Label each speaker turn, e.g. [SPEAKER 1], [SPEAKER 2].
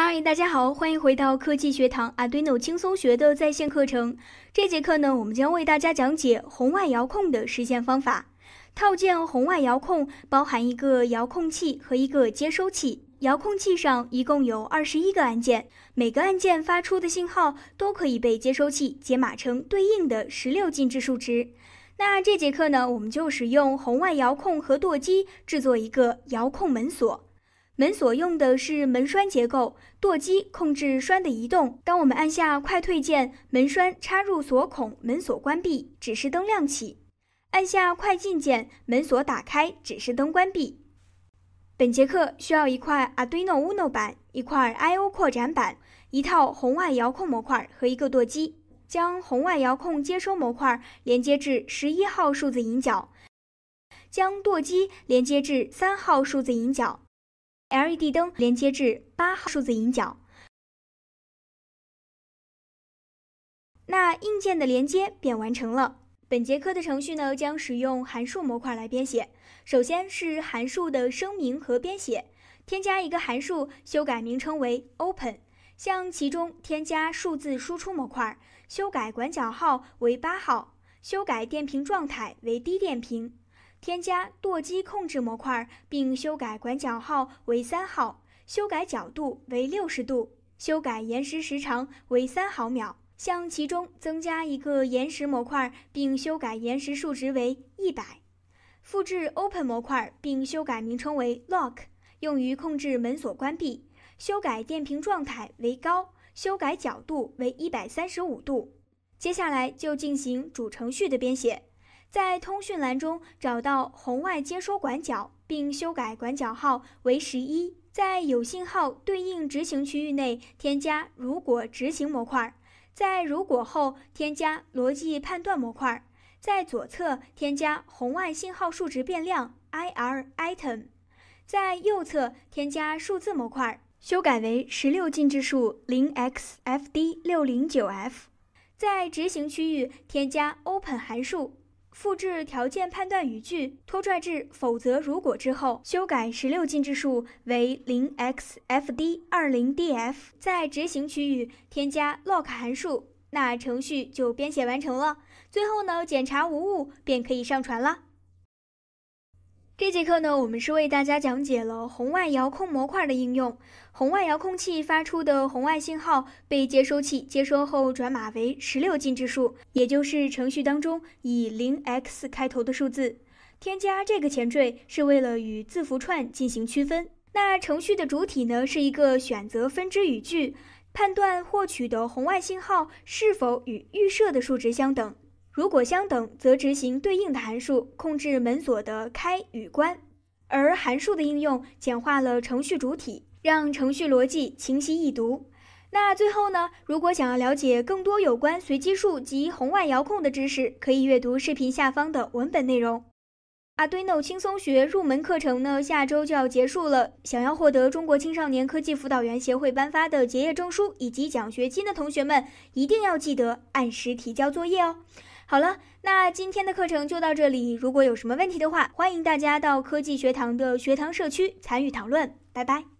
[SPEAKER 1] 嗨，大家好，欢迎回到科技学堂 Arduino 轻松学的在线课程。这节课呢，我们将为大家讲解红外遥控的实现方法。套件红外遥控包含一个遥控器和一个接收器。遥控器上一共有二十一个按键，每个按键发出的信号都可以被接收器解码成对应的十六进制数值。那这节课呢，我们就使用红外遥控和舵机制作一个遥控门锁。门锁用的是门栓结构，舵机控制栓的移动。当我们按下快退键，门栓插入锁孔，门锁关闭，指示灯亮起；按下快进键，门锁打开，指示灯关闭。本节课需要一块 Arduino Uno 板、一块 I/O 扩展板、一套红外遥控模块和一个舵机。将红外遥控接收模块连接至十一号数字引脚，将舵机连接至三号数字引脚。LED 灯连接至八号数字引脚，那硬件的连接便完成了。本节课的程序呢，将使用函数模块来编写。首先是函数的声明和编写，添加一个函数，修改名称为 open，向其中添加数字输出模块，修改管脚号为八号，修改电瓶状态为低电瓶，添加舵机控制模块，并修改管脚号为三号，修改角度为六十度，修改延时时长为三毫秒。向其中增加一个延时模块，并修改延时数值为一百。复制 Open 模块，并修改名称为 Lock，用于控制门锁关闭。修改电瓶状态为高，修改角度为一百三十五度。接下来就进行主程序的编写。在通讯栏中找到红外接收管角，并修改管角号为十一。在有信号对应执行区域内添加“如果”执行模块，在“如果”后添加逻辑判断模块，在左侧添加红外信号数值变量 IR Item，在右侧添加数字模块，修改为十六进制数 0xfd609f。在执行区域添加 Open 函数。复制条件判断语句，拖拽至“否则如果”之后，修改十六进制数为零 xfd 二零 df，在执行区域添加 l o c k 函数，那程序就编写完成了。最后呢，检查无误便可以上传了。这节课呢，我们是为大家讲解了红外遥控模块的应用。红外遥控器发出的红外信号被接收器接收后，转码为十六进制数，也就是程序当中以零 x 开头的数字。添加这个前缀是为了与字符串进行区分。那程序的主体呢，是一个选择分支语句，判断获取的红外信号是否与预设的数值相等。如果相等，则执行对应的函数，控制门锁的开与关。而函数的应用简化了程序主体，让程序逻辑清晰易读。那最后呢？如果想要了解更多有关随机数及红外遥控的知识，可以阅读视频下方的文本内容。Arduino 轻松学入门课程呢，下周就要结束了。想要获得中国青少年科技辅导员协会颁发的结业证书以及奖学金的同学们，一定要记得按时提交作业哦。好了，那今天的课程就到这里。如果有什么问题的话，欢迎大家到科技学堂的学堂社区参与讨论。拜拜。